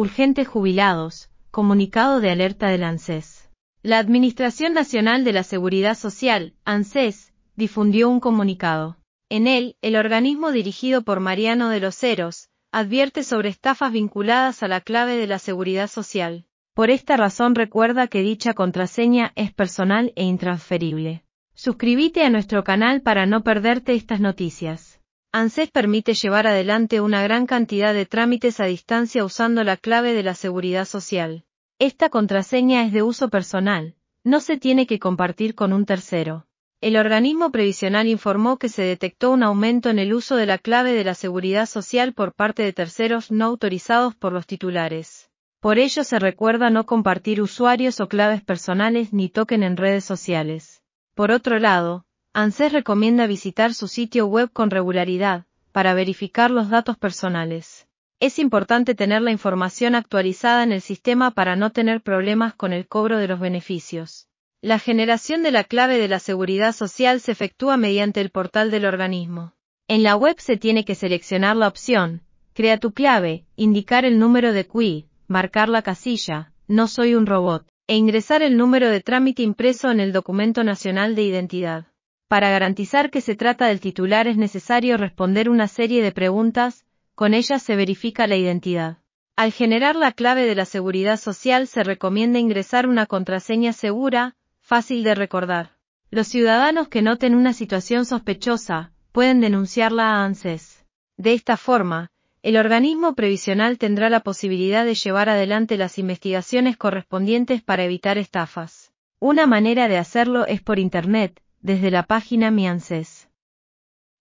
Urgente jubilados, comunicado de alerta del ANSES. La Administración Nacional de la Seguridad Social, ANSES, difundió un comunicado. En él, el organismo dirigido por Mariano de los Ceros, advierte sobre estafas vinculadas a la clave de la seguridad social. Por esta razón recuerda que dicha contraseña es personal e intransferible. Suscríbete a nuestro canal para no perderte estas noticias. ANSES permite llevar adelante una gran cantidad de trámites a distancia usando la clave de la seguridad social. Esta contraseña es de uso personal, no se tiene que compartir con un tercero. El organismo previsional informó que se detectó un aumento en el uso de la clave de la seguridad social por parte de terceros no autorizados por los titulares. Por ello se recuerda no compartir usuarios o claves personales ni toquen en redes sociales. Por otro lado, ANSES recomienda visitar su sitio web con regularidad, para verificar los datos personales. Es importante tener la información actualizada en el sistema para no tener problemas con el cobro de los beneficios. La generación de la clave de la seguridad social se efectúa mediante el portal del organismo. En la web se tiene que seleccionar la opción, Crea tu clave, indicar el número de QI, marcar la casilla, No soy un robot, e ingresar el número de trámite impreso en el documento nacional de identidad. Para garantizar que se trata del titular es necesario responder una serie de preguntas, con ellas se verifica la identidad. Al generar la clave de la seguridad social se recomienda ingresar una contraseña segura, fácil de recordar. Los ciudadanos que noten una situación sospechosa pueden denunciarla a ANSES. De esta forma, el organismo previsional tendrá la posibilidad de llevar adelante las investigaciones correspondientes para evitar estafas. Una manera de hacerlo es por Internet, desde la página MiAnses.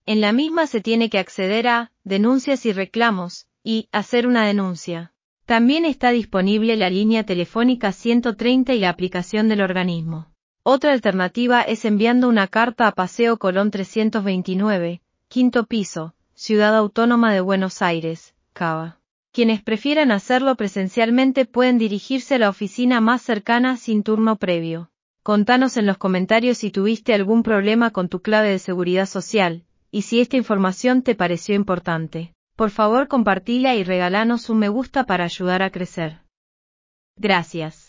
En la misma se tiene que acceder a denuncias y reclamos y hacer una denuncia. También está disponible la línea telefónica 130 y la aplicación del organismo. Otra alternativa es enviando una carta a Paseo Colón 329, quinto piso, Ciudad Autónoma de Buenos Aires, Cava. Quienes prefieran hacerlo presencialmente pueden dirigirse a la oficina más cercana sin turno previo. Contanos en los comentarios si tuviste algún problema con tu clave de seguridad social, y si esta información te pareció importante. Por favor compartila y regalanos un me gusta para ayudar a crecer. Gracias.